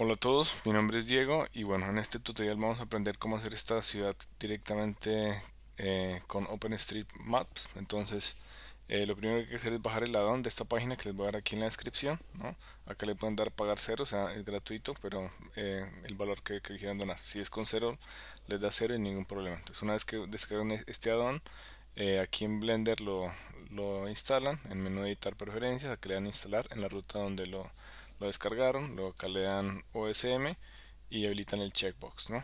Hola a todos, mi nombre es Diego y bueno, en este tutorial vamos a aprender cómo hacer esta ciudad directamente eh, con OpenStreetMaps. Entonces, eh, lo primero que hay que hacer es bajar el addon de esta página que les voy a dar aquí en la descripción. Acá le pueden dar pagar cero, o sea, es gratuito, pero eh, el valor que, quieran donar. Si es con cero, les da cero y ningún problema. Entonces, una vez que descargan e-, este addon, aquí en Blender lo, lo instalan, en menú editar preferencias, acá le dan instalar en la ruta donde lo lo descargaron, lo dan OSM y habilitan el checkbox. ¿no?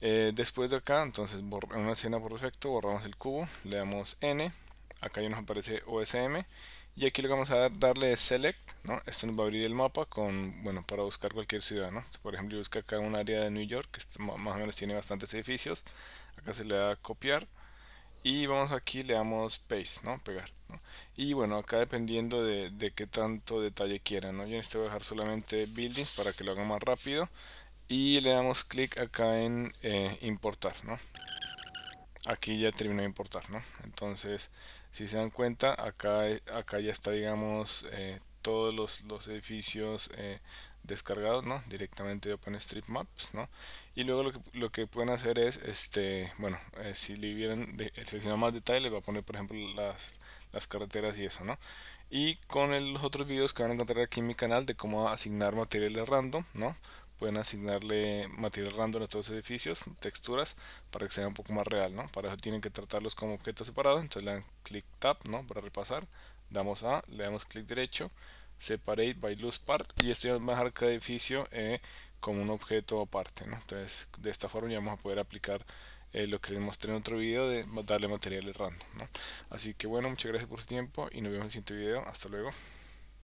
Eh, después de acá, entonces en una escena por defecto, borramos el cubo, le damos N, acá ya nos aparece OSM y aquí lo que vamos a darle select, ¿no? esto nos va a abrir el mapa con, bueno, para buscar cualquier ciudad, por ejemplo yo busco acá un área de New York, que más o menos tiene bastantes edificios, acá se le da copiar y vamos aquí le damos paste, ¿no? Pegar. Y bueno, acá dependiendo de, de, qué tanto detalle quieran, ¿no? Yo en este voy a dejar solamente buildings para que lo haga más rápido. Y le damos clic acá en eh, importar, ¿no? Aquí ya terminó de importar, ¿no? Entonces, si se dan cuenta, acá, acá ya está, digamos, eh, todos los, los edificios eh, descargados, ¿no? Directamente de OpenStreetMaps, ¿no? Y luego lo que, lo que pueden hacer es, este, bueno, eh, si le vienen de, más detalle, le va a poner, por ejemplo, las, las carreteras y eso, ¿no? Y con los otros vídeos que van a encontrar aquí en mi canal de cómo asignar materiales random, ¿no? Pueden asignarle material random a todos los edificios, texturas, para que sea un poco más real, ¿no? Para eso tienen que tratarlos como objetos separados, entonces le dan clic tab, ¿no? Para repasar, damos a, le damos clic derecho, separate by loose part y esto ya va a dejar cada edificio eh, como un objeto aparte. Entonces de esta forma ya vamos a poder aplicar eh, lo que les mostré en otro video de darle materiales random. Así que bueno, muchas gracias por su tiempo y nos vemos en el siguiente video. Hasta luego.